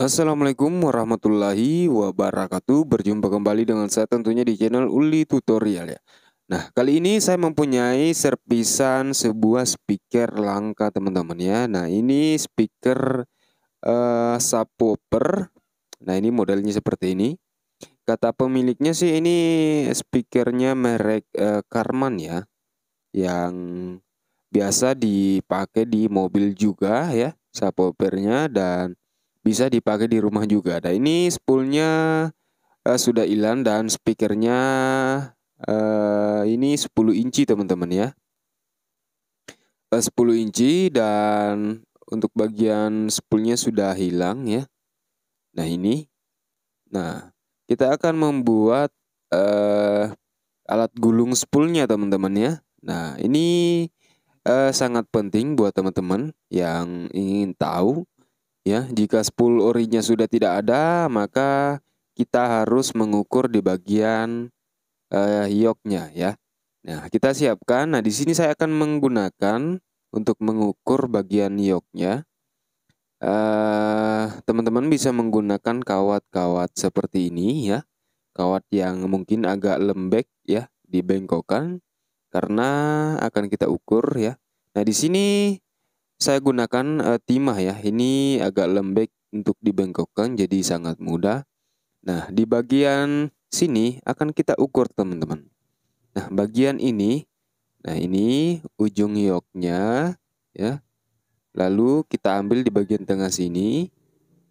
Assalamualaikum warahmatullahi wabarakatuh Berjumpa kembali dengan saya tentunya di channel Uli Tutorial ya Nah kali ini saya mempunyai serpisan sebuah speaker langka teman-teman ya Nah ini speaker uh, subwoofer Nah ini modelnya seperti ini Kata pemiliknya sih ini speakernya merek uh, Karman ya Yang biasa dipakai di mobil juga ya subwoofernya dan bisa dipakai di rumah juga. Nah ini spoolnya uh, sudah hilang dan speakernya uh, ini 10 inci teman-teman ya. Eh, uh, 10 inci dan untuk bagian spoolnya sudah hilang ya. Nah ini. Nah kita akan membuat uh, alat gulung spoolnya teman-teman ya. Nah ini uh, sangat penting buat teman-teman yang ingin tahu Ya, jika spool orinya sudah tidak ada, maka kita harus mengukur di bagian uh, eh, yoknya ya. Nah, kita siapkan. Nah, di sini saya akan menggunakan untuk mengukur bagian yoknya. Uh, eh, teman -teman bisa menggunakan kawat-kawat seperti ini ya. Kawat yang mungkin agak lembek ya, dibengkokkan karena akan kita ukur ya. Nah, di sini saya gunakan uh, timah ya. Ini agak lembek untuk dibengkokkan jadi sangat mudah. Nah, di bagian sini akan kita ukur teman-teman. Nah, bagian ini nah ini ujung yoknya ya. Lalu kita ambil di bagian tengah sini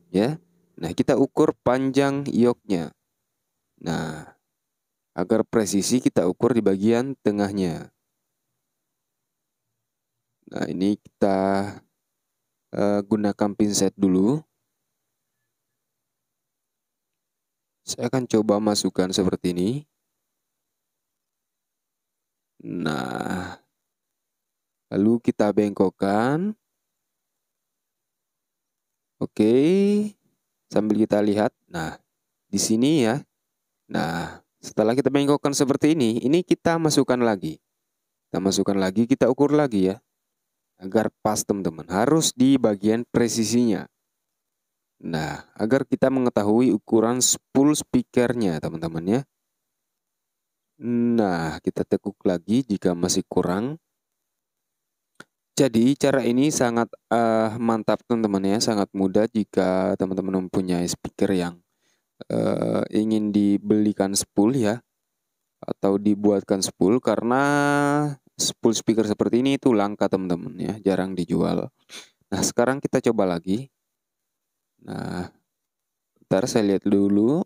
ya. Nah, kita ukur panjang yoknya. Nah, agar presisi kita ukur di bagian tengahnya. Nah, ini kita uh, gunakan pinset dulu. Saya akan coba masukkan seperti ini. Nah, lalu kita bengkokkan. Oke, sambil kita lihat. Nah, di sini ya. Nah, setelah kita bengkokkan seperti ini, ini kita masukkan lagi. Kita masukkan lagi, kita ukur lagi ya agar pas teman-teman harus di bagian presisinya nah agar kita mengetahui ukuran spool speakernya teman-teman ya nah kita tekuk lagi jika masih kurang jadi cara ini sangat uh, mantap teman-teman ya sangat mudah jika teman-teman mempunyai speaker yang uh, ingin dibelikan spool ya atau dibuatkan spool karena spool speaker seperti ini itu langka teman-teman ya, jarang dijual. Nah, sekarang kita coba lagi. Nah, ntar saya lihat dulu.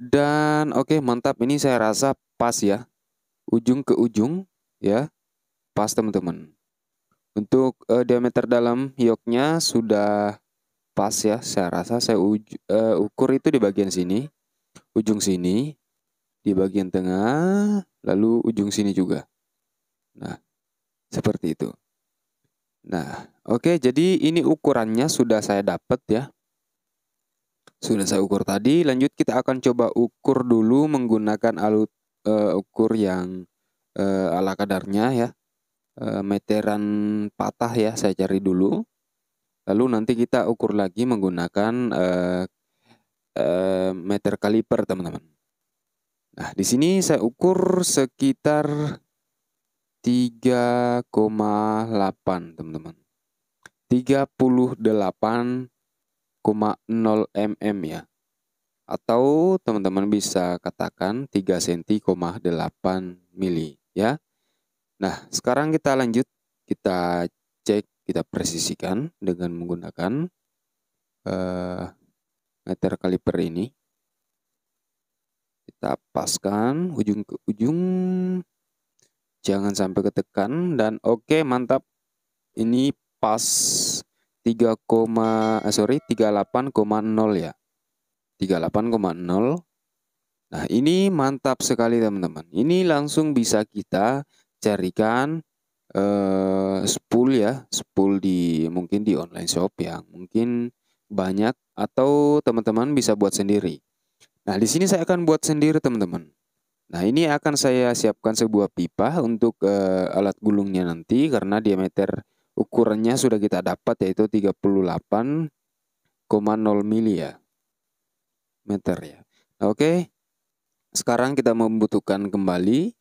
Dan oke, okay, mantap ini saya rasa pas ya. Ujung ke ujung ya. Pas teman-teman. Untuk uh, diameter dalam yoke nya sudah pas ya. Saya rasa saya uj uh, ukur itu di bagian sini, ujung sini, di bagian tengah, lalu ujung sini juga. Nah, seperti itu. Nah, oke, okay, jadi ini ukurannya sudah saya dapat ya. Sudah saya ukur tadi, lanjut kita akan coba ukur dulu menggunakan alat uh, eh, ukur yang uh, ala kadarnya ya. Uh, meteran patah ya, saya cari dulu. Lalu nanti kita ukur lagi menggunakan uh, uh, meter kaliper, teman-teman. Nah, di sini saya ukur sekitar 3,8 teman-teman 38,0 mm ya atau teman-teman bisa katakan 3 cm,8 mili ya Nah sekarang kita lanjut kita cek kita presisikan dengan menggunakan uh, meter kaliper ini kita paskan ujung ke ujung jangan sampai ketekan dan oke okay, mantap ini pas 3, eh, sorry 38,0 ya 38,0 Nah ini mantap sekali teman-teman ini langsung bisa kita carikan eh, spool ya spool di mungkin di online shop yang mungkin banyak atau teman-teman bisa buat sendiri Nah di sini saya akan buat sendiri teman-teman Nah, ini akan saya siapkan sebuah pipa untuk uh, alat gulungnya nanti karena diameter ukurannya sudah kita dapat yaitu 38,0 mili ya. Meter ya. Oke. Sekarang kita membutuhkan kembali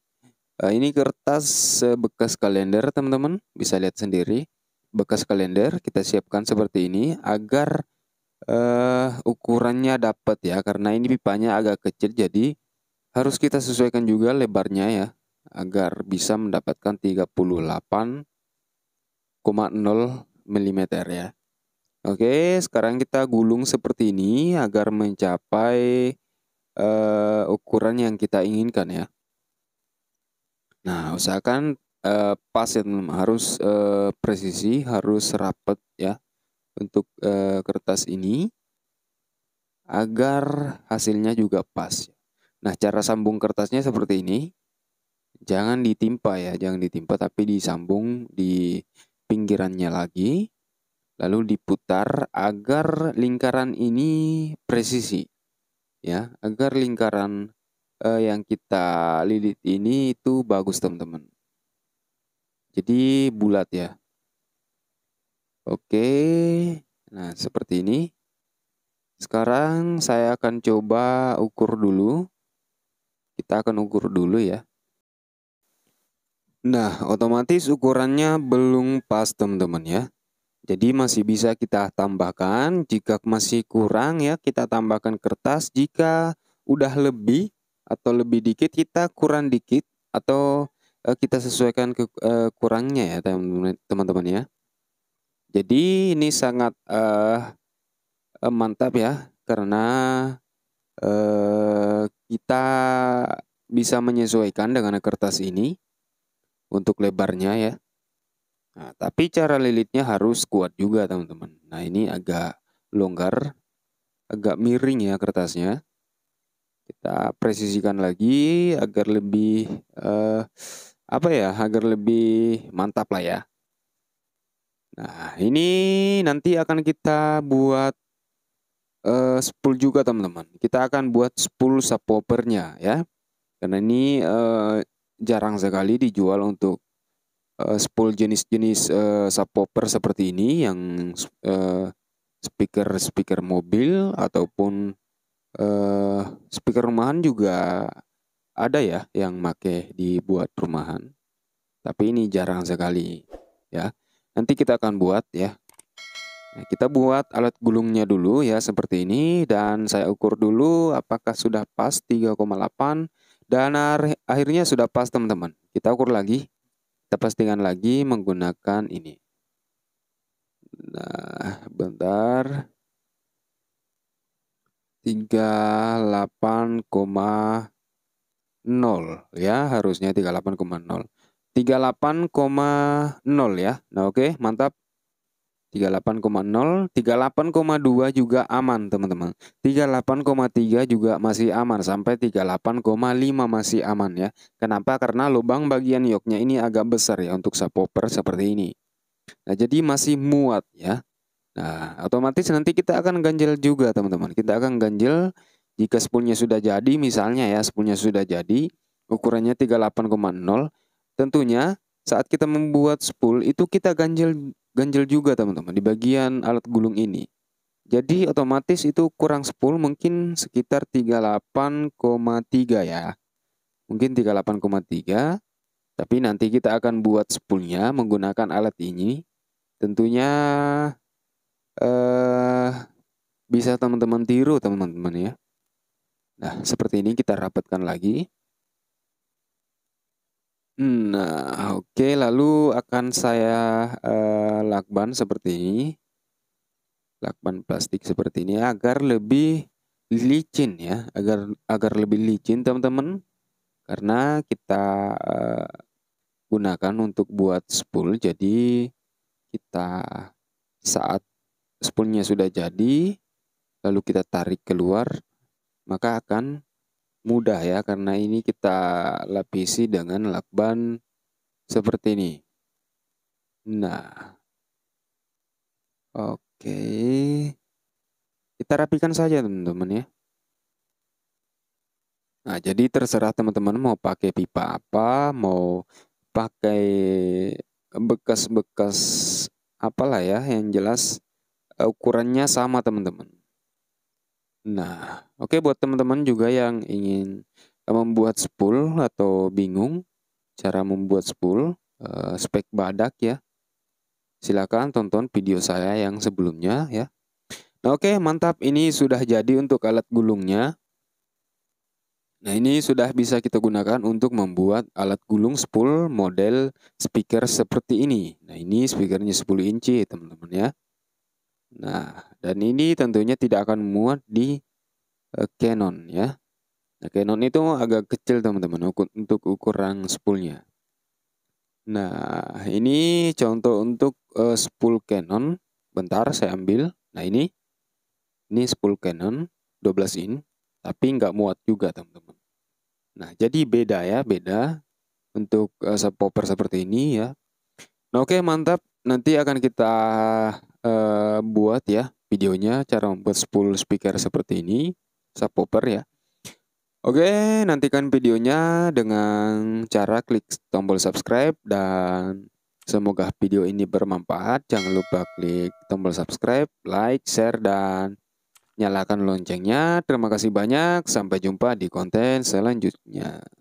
Uh, ini kertas uh, bekas kalender, teman-teman. Bisa lihat sendiri. Bekas kalender kita siapkan seperti ini agar uh, ukurannya dapat ya karena ini pipanya agak kecil jadi harus kita sesuaikan juga lebarnya ya, agar bisa mendapatkan 38,0 mm ya. Oke, sekarang kita gulung seperti ini agar mencapai uh, ukuran yang kita inginkan ya. Nah, usahakan uh, pas ya harus uh, presisi, harus rapet ya untuk uh, kertas ini agar hasilnya juga pas ya. Nah, cara sambung kertasnya seperti ini. Jangan ditimpa ya, jangan ditimpa tapi disambung di pinggirannya lagi. Lalu diputar agar lingkaran ini presisi. Ya, agar lingkaran eh, yang kita lilit ini itu bagus, teman-teman. Jadi bulat ya. Oke. Nah, seperti ini. Sekarang saya akan coba ukur dulu kita akan ukur dulu ya. Nah, otomatis ukurannya belum pas teman-teman ya. Jadi masih bisa kita tambahkan, jika masih kurang ya kita tambahkan kertas, jika udah lebih atau lebih dikit kita kurang dikit atau eh, kita sesuaikan ke eh, kurangnya ya teman-teman ya. Jadi ini sangat eh, eh mantap ya karena Eh, kita bisa menyesuaikan dengan kertas ini untuk lebarnya ya. Nah, tapi cara lilitnya harus kuat juga teman-teman. Nah ini agak longgar, agak miring ya kertasnya. Kita presisikan lagi agar lebih eh, apa ya, agar lebih mantap lah ya. Nah ini nanti akan kita buat uh, eh, 10 juga teman-teman. Kita akan buat 10 subwoofernya ya. Karena ini uh, jarang sekali dijual untuk uh, eh, 10 jenis-jenis uh, subwoofer seperti ini yang speaker-speaker mobil ataupun uh, speaker rumahan juga ada ya yang make dibuat rumahan. Tapi ini jarang sekali ya. Nanti kita akan buat ya Nah, kita buat alat gulungnya dulu ya seperti ini dan saya ukur dulu apakah sudah pas 3,8 dan akhirnya sudah pas teman-teman. Kita ukur lagi. Kita pastikan lagi menggunakan ini. Nah, bentar. 38,0 ya, harusnya 38,0. 38,0 ya. Nah, oke, mantap. 38,0, 38,2 juga aman teman-teman. 38,3 juga masih aman sampai 38,5 masih aman ya. Kenapa? Karena lubang bagian yoknya ini agak besar ya untuk subwoofer seperti ini. Nah, jadi masih muat ya. Nah, otomatis nanti kita akan ganjel juga teman-teman. Kita akan ganjel jika spoolnya sudah jadi misalnya ya, spoolnya sudah jadi, ukurannya 38,0. Tentunya saat kita membuat spool itu kita ganjel ganjel juga teman-teman di bagian alat gulung ini. Jadi otomatis itu kurang 10 mungkin sekitar 38,3 ya. Mungkin 38,3. Tapi nanti kita akan buat spoolnya menggunakan alat ini. Tentunya eh, bisa teman-teman tiru teman-teman ya. Nah seperti ini kita rapatkan lagi. Nah, oke, lalu akan saya, uh, lakban seperti ini. Lakban plastik seperti ini agar lebih licin ya, agar agar lebih licin teman-teman. Karena kita, uh, gunakan untuk buat spool, jadi kita saat spoolnya sudah jadi, lalu kita tarik keluar, maka akan mudah ya karena ini kita lapisi dengan lakban seperti ini. Nah. Oke. Kita rapikan saja teman-teman ya. Nah, jadi terserah teman-teman mau pakai pipa apa, mau pakai bekas-bekas apalah ya yang jelas eh, ukurannya sama teman-teman. Nah, oke buat teman-teman juga yang ingin eh, membuat spool atau bingung cara membuat spool uh, spek badak ya. Silakan tonton video saya yang sebelumnya ya. Nah, oke, mantap ini sudah jadi untuk alat gulungnya. Nah, ini sudah bisa kita gunakan untuk membuat alat gulung spool model speaker seperti ini. Nah, ini speakernya 10 inci, teman-teman ya. Nah, dan ini tentunya tidak akan muat di uh, Canon ya. Nah, Canon itu agak kecil teman-teman untuk ukuran spoolnya. Nah, ini contoh untuk uh, spool Canon. Bentar saya ambil. Nah, ini ini spool Canon 12 in, tapi nggak muat juga teman-teman. Nah, jadi beda ya, beda untuk uh, eh, popper seperti ini ya. Nah, oke okay, mantap. Nanti akan kita Eh, buat ya videonya cara membuat spool speaker seperti ini subwoofer ya Oke nantikan videonya dengan cara klik tombol subscribe dan semoga video ini bermanfaat jangan lupa klik tombol subscribe like share dan nyalakan loncengnya terima kasih banyak sampai jumpa di konten selanjutnya